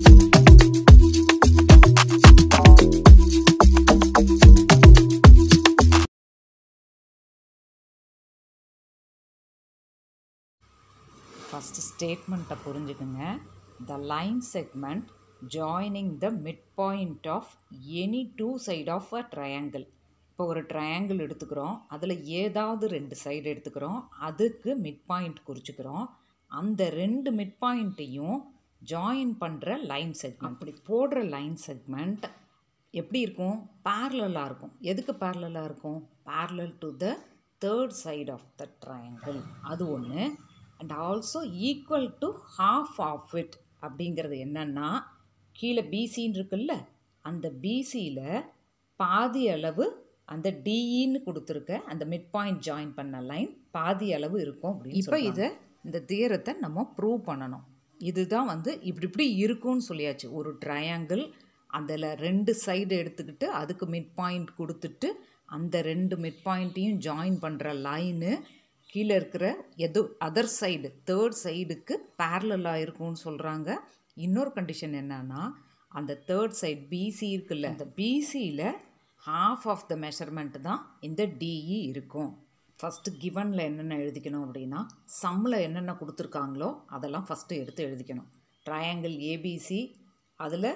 first ஸ்டேட்மெண்ட்டை புரிஞ்சுக்குங்க the line segment joining the mid point of any two side of a triangle இப்போ ஒரு triangle எடுத்துக்கிறோம் அதில் ஏதாவது ரெண்டு சைடு எடுத்துக்கிறோம் அதுக்கு மிட் பாயிண்ட் குறிச்சிக்கிறோம் அந்த ரெண்டு மிட் பாயிண்ட்டையும் ஜாயின் பண்ணுற லைன் செக்மெண்ட் அப்படி போடுற லைன் செக்மெண்ட் எப்படி இருக்கும் பேரலாக இருக்கும் எதுக்கு பேரலாக இருக்கும் parallel to the third side of the triangle அது ஒன்று and also equal to half of it அப்படிங்கிறது என்னென்னா கீழே பிசின்னு இருக்குல்ல அந்த பிசியில் பாதி அளவு அந்த டிஇன்னு e கொடுத்துருக்க அந்த மிட் பாயிண்ட் ஜாயின் பண்ண லைன் பாதி அளவு இருக்கும் இப்போ இதை இந்த தியரத்தை நம்ம ப்ரூவ் பண்ணணும் இதுதான் வந்து இப்படி இப்படி இருக்கும்னு சொல்லியாச்சு ஒரு ட்ரையாங்கிள் அதில் ரெண்டு சைடு எடுத்துக்கிட்டு அதுக்கு மிட் பாயிண்ட் கொடுத்துட்டு அந்த ரெண்டு மிட் பாயிண்ட்டையும் ஜாயின் பண்ணுற லைனு கீழே இருக்கிற எது அதர் சைடு தேர்ட் சைடுக்கு பேரலாக இருக்கும்னு சொல்கிறாங்க இன்னொரு கண்டிஷன் என்னன்னா அந்த தேர்ட் சைட் பிசி இருக்குல்ல அந்த பிசியில் ஹாஃப் ஆஃப் த மெஷர்மெண்ட் தான் இந்த டிஇ e இருக்கும் ஃபஸ்ட்டு கிவனில் என்னென்ன எழுதிக்கணும் அப்படின்னா சம்மில் என்னென்ன கொடுத்துருக்காங்களோ அதெல்லாம் ஃபஸ்ட்டு எடுத்து எழுதிக்கணும் ட்ரையாங்கிள் ஏபிசி அதில்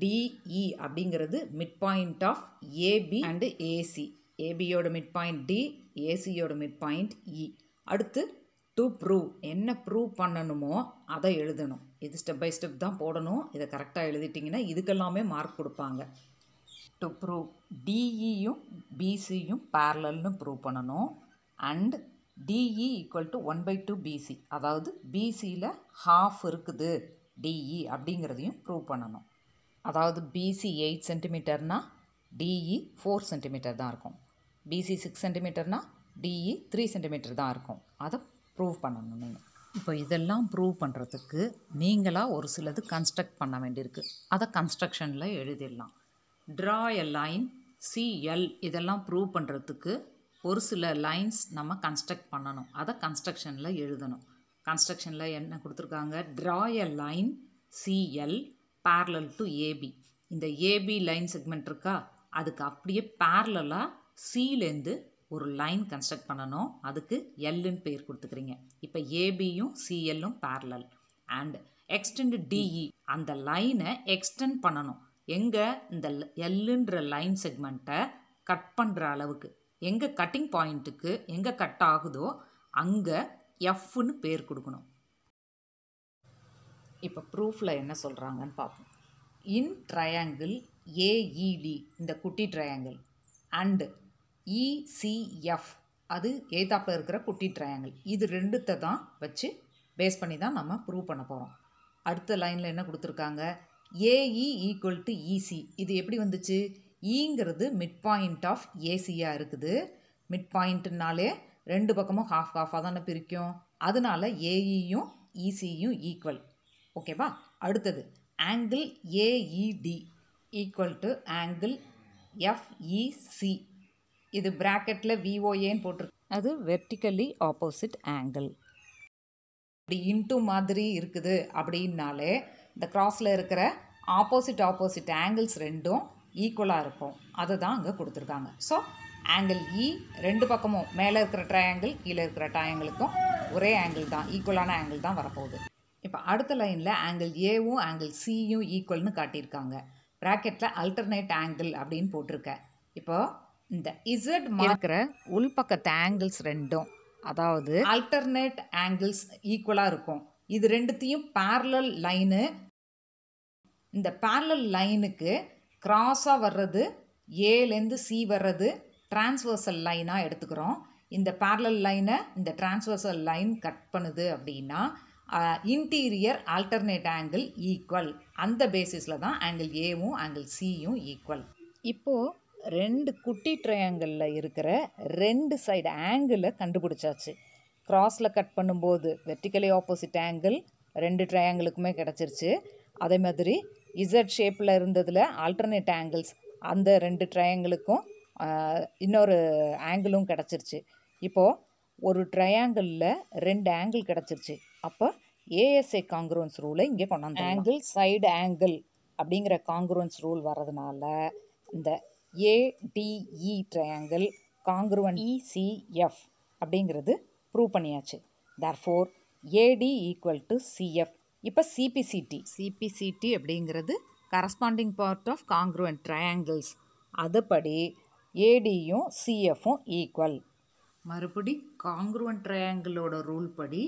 டிஇ அப்படிங்கிறது mid point of AB and AC ஏபியோட மிட் பாயிண்ட் டி ஏசியோட மிட் பாயிண்ட் இ அடுத்து டு ப்ரூவ் என்ன ப்ரூவ் பண்ணணுமோ அதை எழுதணும் இது ஸ்டெப் பை ஸ்டெப் தான் போடணும் இதை கரெக்டாக எழுதிட்டிங்கன்னா இதுக்கெல்லாமே மார்க் கொடுப்பாங்க டு ப்ரூவ் டிஇயும் பிசியும் பேரலல்னு ப்ரூவ் பண்ணணும் and DE equal to one by two BC அதாவது பிசியில் ஹாஃப் இருக்குது டிஇ e அப்படிங்கிறதையும் ப்ரூவ் பண்ணணும் அதாவது பிசி எயிட் சென்டிமீட்டர்னால் டிஇ ஃபோர் சென்டிமீட்டர் தான் இருக்கும் பிசி சிக்ஸ் சென்டிமீட்டர்னால் டிஇ த்ரீ சென்டிமீட்டர் தான் இருக்கும் அதை ப்ரூவ் பண்ணணும் நீங்கள் இப்போ இதெல்லாம் ப்ரூவ் பண்ணுறதுக்கு நீங்களாக ஒரு சிலது கன்ஸ்ட்ரக்ட் பண்ண வேண்டியிருக்கு அதை கன்ஸ்ட்ரக்ஷனில் எழுதிடலாம் ட்ரா எ லைன் சிஎல் இதெல்லாம் ப்ரூவ் பண்ணுறதுக்கு ஒரு சில லைன்ஸ் நம்ம கன்ஸ்ட்ரக்ட் பண்ணணும் அதை கன்ஸ்ட்ரக்ஷனில் எழுதணும் கன்ஸ்ட்ரக்ஷனில் என்ன கொடுத்துருக்காங்க draw a line CL parallel to AB இந்த ஏபி லைன் செக்மெண்ட் இருக்கா அதுக்கு அப்படியே பேரலாக சிலேருந்து ஒரு லைன் கன்ஸ்ட்ரக்ட் பண்ணணும் அதுக்கு எல்லுன்னு பேர் கொடுத்துக்கிறீங்க இப்போ ஏபியும் சிஎல்லும் பேரலல் அண்ட் எக்ஸ்டெண்ட் டிஇ அந்த லைனை எக்ஸ்டெண்ட் பண்ணணும் எங்கே இந்த எல்லுன்ற லைன் செக்மெண்ட்டை கட் பண்ணுற அளவுக்கு எங்கே கட்டிங் பாயிண்ட்டுக்கு எங்கே கட் ஆகுதோ அங்கே எஃப்னு பேர் கொடுக்கணும் இப்போ ப்ரூஃபில் என்ன சொல்கிறாங்கன்னு பார்ப்போம் இன் ட்ரையாங்கிள் ஏஇடி இந்த குட்டி ட்ரையாங்கிள் அண்டு இசிஎஃப் அது ஏதாப்பில் இருக்கிற குட்டி ட்ரையாங்கிள் இது ரெண்டுத்தை தான் வச்சு பேஸ் பண்ணி தான் நம்ம ப்ரூவ் பண்ண போகிறோம் அடுத்த லைனில் என்ன கொடுத்துருக்காங்க AE equal e to EC e இது எப்படி வந்துச்சு ஈங்கிறது மிட் பாயிண்ட் ஆஃப் ஏசியாக இருக்குது மிட் பாயிண்ட்னாலே ரெண்டு பக்கமும் ஹாஃப் ஹாஃபாக தானே பிரிக்கும் அதனால ஏஇயும் e இசியும் e ஈக்குவல் ஓகேவா அடுத்தது angle AED equal to angle FEC இது ப்ராக்கெட்டில் விஓஏன்னு போட்டிருக்கு அது வெர்டிக்கலி ஆப்போசிட் ஆங்கிள் இப்படி இன்ட்டு மாதிரி இருக்குது அப்படின்னாலே இந்த கிராஸில் இருக்கிற ஆப்போசிட் ஆப்போசிட் ஆங்கிள்ஸ் ரெண்டும் ஈக்குவலாக இருக்கும் தான் அங்கே கொடுத்துருக்காங்க ஸோ ஆங்கிள் இ e ரெண்டு பக்கமும் மேலே இருக்கிற ட்ரையாங்கிள் கீழே இருக்கிற ட்ரையாங்கிளுக்கும் ஒரே ஆங்கிள் தான் ஈக்குவலான ஆங்கிள் தான் வரப்போகுது இப்போ அடுத்த லைனில் ஆங்கிள் ஏவும் ஆங்கிள் சியும் ஈக்குவல்னு காட்டியிருக்காங்க ப்ராக்கெட்டில் அல்டர்னேட் ஆங்கிள் அப்படின்னு போட்டிருக்கேன் இப்போ இந்த இசட் மார்க்கிற உள்பக்கத்து ஆங்கிள்ஸ் ரெண்டும் அதாவது அல்டர்னேட் ஆங்கிள்ஸ் ஈக்குவலாக இருக்கும் இது ரெண்டுத்தையும் பேரலல் லைனு இந்த பேரலல் லைனுக்கு கிராஸாக வர்றது ஏலேருந்து சி வர்றது டிரான்ஸ்வர்சல் லைனாக எடுத்துக்கிறோம் இந்த பேரலல் லைனை இந்த டிரான்ஸ்வர்சல் லைன் கட் பண்ணுது அப்படின்னா இன்டீரியர் ஆல்டர்னேட் ஆங்கிள் ஈக்குவல் அந்த பேசிஸில் தான் ஆங்கிள் ஏவும் ஆங்கிள் சியும் ஈக்குவல் இப்போது ரெண்டு குட்டி ட்ரையாங்கிளில் இருக்கிற ரெண்டு சைடு ஆங்கிளை கண்டுபிடிச்சாச்சு க்ராஸில் கட் பண்ணும்போது வெர்டிக்கலி ஆப்போசிட் ஆங்கிள் ரெண்டு ட்ரையாங்கிளுக்குமே கிடச்சிருச்சு அதே மாதிரி இசட் ஷேப்பில் இருந்ததில் ஆல்டர்னேட் ஆங்கிள்ஸ் அந்த ரெண்டு ட்ரையாங்கிளுக்கும் இன்னொரு ஆங்கிளும் கிடச்சிருச்சு இப்போது ஒரு ட்ரையாங்கிளில் ரெண்டு ஆங்கிள் கிடச்சிருச்சு அப்போ ஏஎஸ்ஐ காங்க்ரோன்ஸ் ரூலை இங்கே கொண்டாந்து ஆங்கிள் சைடு ஆங்கிள் அப்படிங்கிற காங்க்ரோன்ஸ் ரூல் வர்றதுனால இந்த ஏடிஇ ட்ரையாங்கிள் காங்க்ரோன் இசிஎஃப் அப்படிங்கிறது ப்ரூவ் பண்ணியாச்சு therefore AD equal to CF இப்போ சிபிசிடி சிபிசிடி அப்படிங்கிறது corresponding part of congruent triangles அதுபடி ஏடியும் சிஎஃப்பும் ஈக்குவல் மறுபடி காங்க்ரூவன் ட்ரையாங்கிளோட ரூல் படி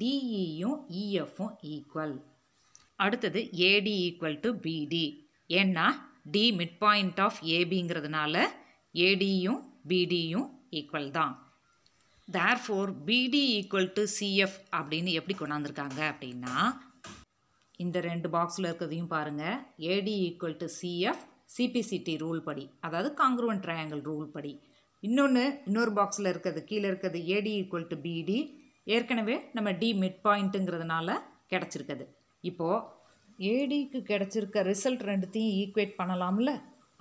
டிஇயும் e இஎஃப்பும் e ஈக்குவல் அடுத்தது ஏடி ஈக்குவல் டு பிடி ஏன்னா டி மிட் பாயிண்ட் ஆஃப் ஏபிங்கிறதுனால ஏடியும் பிடியும் ஈக்குவல் தான் therefore BD equal to CF அப்படின்னு எப்படி கொண்டாந்துருக்காங்க அப்படின்னா இந்த ரெண்டு பாக்ஸில் இருக்கிறதையும் பாருங்கள் ஏடி equal to CF CPCT rule படி அதாவது காங்க்ரூவன் ட்ரையாங்கிள் ரூல் படி இன்னொன்று இன்னொரு பாக்ஸில் இருக்கிறது கீழே இருக்கிறது ஏடி ஈக்குவல் டு பிடி ஏற்கனவே நம்ம டி மிட் பாயிண்ட்டுங்கிறதுனால கிடச்சிருக்குது இப்போது ஏடிக்கு கிடச்சிருக்க ரிசல்ட் ரெண்டுத்தையும் ஈக்குவேட் பண்ணலாம்ல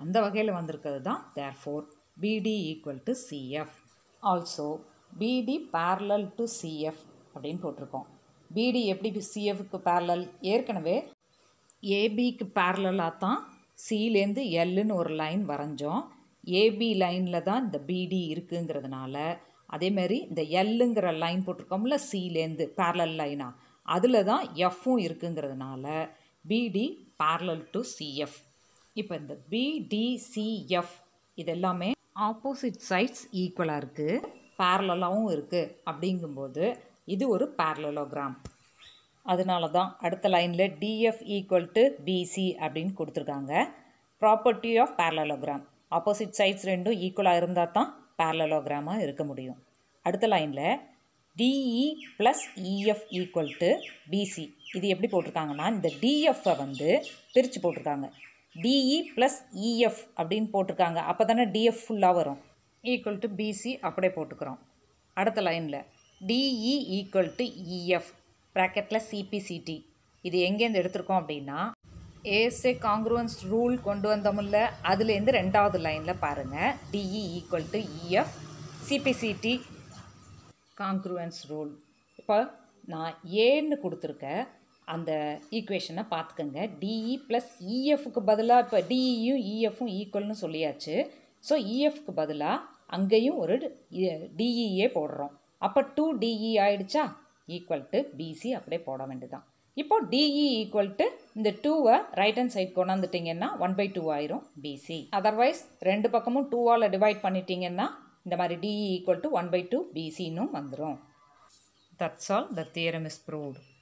அந்த வகையில் வந்திருக்கிறது தான் therefore BD equal to CF also BD parallel to CF அப்படின்னு போட்டிருக்கோம் பிடி எப்படி சிஎஃப்க்கு பேரலல் ஏற்கனவே ஏபிக்கு பேரலாக தான் சிலேருந்து எல்லுன்னு ஒரு லைன் வரைஞ்சோம் ஏபி லைனில் தான் இந்த பிடி இருக்குங்கிறதுனால அதேமாரி இந்த எல்லுங்கிற லைன் போட்டிருக்கோம்ல சிலேருந்து பேரலல் லைனாக அதில் தான் எஃப்பும் இருக்குங்கிறதுனால பிடி பேரலல் டு சிஎஃப் இப்போ இந்த பிடிசிஎஃப் இதெல்லாமே ஆப்போசிட் சைட்ஸ் ஈக்குவலாக இருக்குது பேரலாகவும் இருக்குது அப்படிங்கும்போது இது ஒரு பேரலோகிராம் அதனால தான் அடுத்த லைனில் டிஎஃப் ஈக்குவல் டு பிசி அப்படின்னு கொடுத்துருக்காங்க property of parallelogram opposite sides ரெண்டும் ஈக்குவலாக இருந்தால் தான் பேரலோகிராமாக இருக்க முடியும் அடுத்த லைனில் DE plus EF equal to BC இது எப்படி போட்டிருக்காங்கன்னா இந்த டிஎஃப்பை வந்து பிரித்து போட்டிருக்காங்க டிஇ ப்ளஸ் இஎஃப் அப்படின்னு போட்டிருக்காங்க அப்போ தானே டிஎஃப் ஃபுல்லாக வரும் ஈக்குவல் டு பிசி அப்படியே போட்டுக்கிறோம் அடுத்த லைனில் டிஇ ஈக்குவல் டு இஎஃப் ப்ராக்கெட்டில் சிபிசிடி இது எங்கேருந்து எடுத்திருக்கோம் அப்படின்னா ஏஎஸ்ஏ காங்க்ருவன்ஸ் ரூல் கொண்டு வந்தோம்ல அதுலேருந்து ரெண்டாவது லைனில் பாருங்கள் DE equal to EF CPCT congruence rule இப்போ நான் ஏன்னு கொடுத்துருக்க அந்த ஈக்குவேஷனை பார்த்துக்கோங்க டிஇ ப்ளஸ் e இஎஃப்க்கு e பதிலாக இப்போ டிஇயும் e இஎஃப்பும் ஈக்குவல்னு சொல்லியாச்சு ஸோ இஎஃப்க்கு பதிலாக அங்கேயும் ஒரு டிஇஏ போடுறோம் அப்போ டூ டிஇ e ஆயிடுச்சா ஈக்குவல் டு பிசி அப்படியே போட வேண்டியதுதான் இப்போது டிஇ ஈக்குவல் டு இந்த டூவை ரைட் ஹேண்ட் சைட் கொண்டாந்துட்டிங்கன்னா ஒன் பை டூ ஆயிரும் பிசி அதர்வைஸ் ரெண்டு பக்கமும் டூவால் டிவைட் பண்ணிட்டீங்கன்னா இந்த மாதிரி DE equal to one by two பிசின்னும் வந்துடும் that's all the theorem is proved